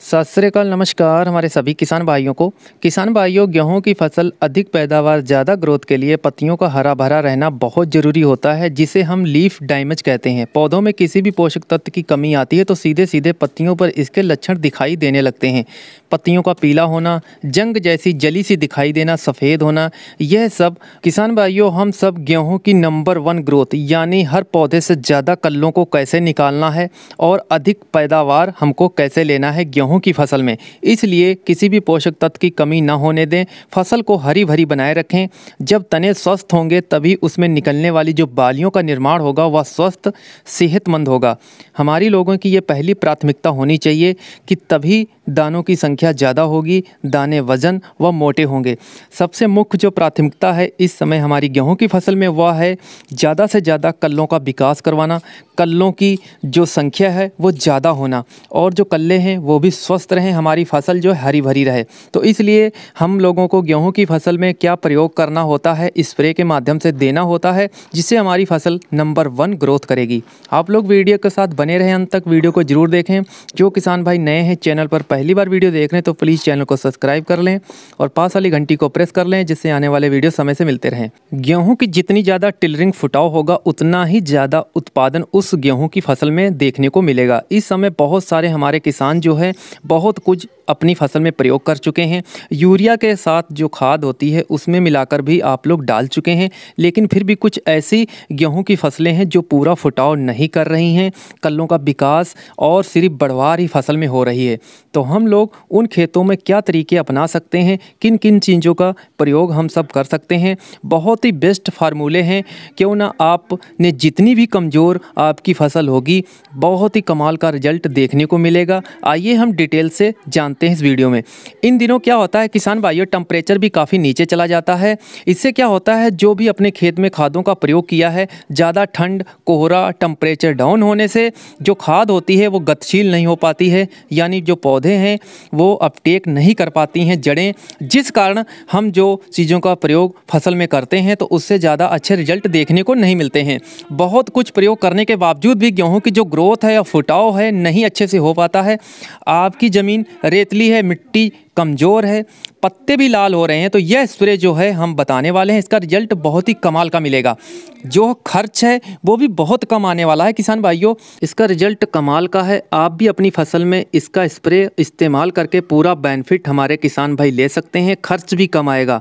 सत श्रीकाल नमस्कार हमारे सभी किसान भाइयों को किसान भाइयों गेहूं की फसल अधिक पैदावार ज़्यादा ग्रोथ के लिए पत्तियों का हरा भरा रहना बहुत ज़रूरी होता है जिसे हम लीफ डैमेज कहते हैं पौधों में किसी भी पोषक तत्व की कमी आती है तो सीधे सीधे पत्तियों पर इसके लक्षण दिखाई देने लगते हैं पत्तियों का पीला होना जंग जैसी जली सी दिखाई देना सफ़ेद होना यह सब किसान भाइयों हम सब गेहूँ की नंबर वन ग्रोथ यानी हर पौधे से ज़्यादा कल्लों को कैसे निकालना है और अधिक पैदावार हमको कैसे लेना है गेहूँ गेहूं की फसल में इसलिए किसी भी पोषक तत्व की कमी न होने दें फसल को हरी भरी बनाए रखें जब तने स्वस्थ होंगे तभी उसमें निकलने वाली जो बालियों का निर्माण होगा वह स्वस्थ सेहतमंद होगा हमारी लोगों की ये पहली प्राथमिकता होनी चाहिए कि तभी दानों की संख्या ज़्यादा होगी दाने वजन व मोटे होंगे सबसे मुख्य जो प्राथमिकता है इस समय हमारी गेहूं की फसल में वह है ज़्यादा से ज़्यादा कल्लों का विकास करवाना कल्लों की जो संख्या है वो ज़्यादा होना और जो कल्ले हैं वो भी स्वस्थ रहें हमारी फसल जो हरी भरी रहे तो इसलिए हम लोगों को गेहूँ की फसल में क्या प्रयोग करना होता है स्प्रे के माध्यम से देना होता है जिससे हमारी फसल नंबर वन ग्रोथ करेगी आप लोग वीडियो के साथ बने रहें अंत तक वीडियो को ज़रूर देखें जो किसान भाई नए हैं चैनल पर पहली बार वीडियो देख रहे हैं तो प्लीज़ चैनल को सब्सक्राइब कर लें और पास वाली घंटी को प्रेस कर लें जिससे आने वाले वीडियो समय से मिलते रहें गेहूँ की जितनी ज़्यादा टिलरिंग फुटाव होगा उतना ही ज़्यादा उत्पादन उस गेहूँ की फसल में देखने को मिलेगा इस समय बहुत सारे हमारे किसान जो है बहुत कुछ अपनी फसल में प्रयोग कर चुके हैं यूरिया के साथ जो खाद होती है उसमें मिलाकर भी आप लोग डाल चुके हैं लेकिन फिर भी कुछ ऐसी गेहूं की फसलें हैं जो पूरा फुटाव नहीं कर रही हैं कलों का विकास और सिर्फ बढ़वार ही फसल में हो रही है तो हम लोग उन खेतों में क्या तरीके अपना सकते हैं किन किन चीज़ों का प्रयोग हम सब कर सकते हैं बहुत ही बेस्ट फार्मूले हैं क्यों ना आपने जितनी भी कमज़ोर आपकी फसल होगी बहुत ही कमाल का रिजल्ट देखने को मिलेगा आइए हम डिटेल से जानते हैं इस वीडियो में इन दिनों क्या होता है किसान भाइयों टम्परेचर भी काफ़ी नीचे चला जाता है इससे क्या होता है जो भी अपने खेत में खादों का प्रयोग किया है ज़्यादा ठंड कोहरा टम्परेचर डाउन होने से जो खाद होती है वो गतिशील नहीं हो पाती है यानी जो पौधे हैं वो अपटेक नहीं कर पाती हैं जड़ें जिस कारण हम जो चीज़ों का प्रयोग फसल में करते हैं तो उससे ज़्यादा अच्छे रिजल्ट देखने को नहीं मिलते हैं बहुत कुछ प्रयोग करने के बावजूद भी गेहूँ की जो ग्रोथ है या फुटाव है नहीं अच्छे से हो पाता है आपकी ज़मीन रेतली है मिट्टी कमज़ोर है पत्ते भी लाल हो रहे हैं तो यह स्प्रे जो है हम बताने वाले हैं इसका रिजल्ट बहुत ही कमाल का मिलेगा जो खर्च है वो भी बहुत कम आने वाला है किसान भाइयों इसका रिजल्ट कमाल का है आप भी अपनी फसल में इसका स्प्रे इस्तेमाल करके पूरा बेनिफिट हमारे किसान भाई ले सकते हैं खर्च भी कम आएगा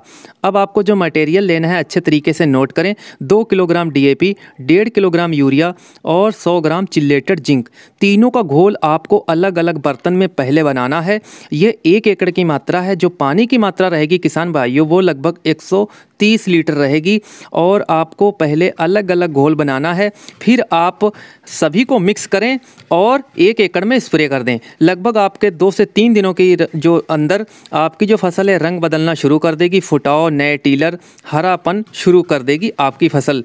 अब आपको जो मटेरियल लेना है अच्छे तरीके से नोट करें दो किलोग्राम डी ए पी डेढ़ किलोग्राम यूरिया और सौ ग्राम चिल्लेटेड जिंक तीनों का घोल आपको अलग अलग बर्तन में पहले बनाना है ये एक एकड़ की मात्रा है जो पानी की मात्रा रहेगी किसान भाइयों वो लगभग एक तीस लीटर रहेगी और आपको पहले अलग अलग घोल बनाना है फिर आप सभी को मिक्स करें और एक एकड़ में स्प्रे कर दें लगभग आपके दो से तीन दिनों की जो अंदर आपकी जो फसल है रंग बदलना शुरू कर देगी फुटाओ नए टीलर हरापन शुरू कर देगी आपकी फसल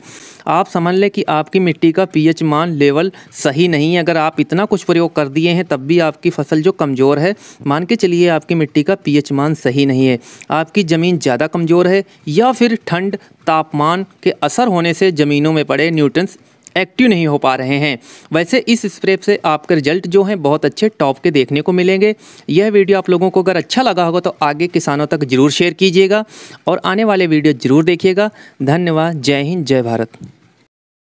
आप समझ लें कि आपकी मिट्टी का पीएच मान लेवल सही नहीं है अगर आप इतना कुछ प्रयोग कर दिए हैं तब भी आपकी फसल जो कमज़ोर है मान के चलिए आपकी मिट्टी का पीएच मान सही नहीं है आपकी ज़मीन ज़्यादा कमज़ोर है या फिर फिर ठंड तापमान के असर होने से ज़मीनों में पड़े न्यूट्रंस एक्टिव नहीं हो पा रहे हैं वैसे इस स्प्रे से आपके रिजल्ट जो हैं बहुत अच्छे टॉप के देखने को मिलेंगे यह वीडियो आप लोगों को अगर अच्छा लगा होगा तो आगे किसानों तक ज़रूर शेयर कीजिएगा और आने वाले वीडियो ज़रूर देखिएगा धन्यवाद जय हिंद जय भारत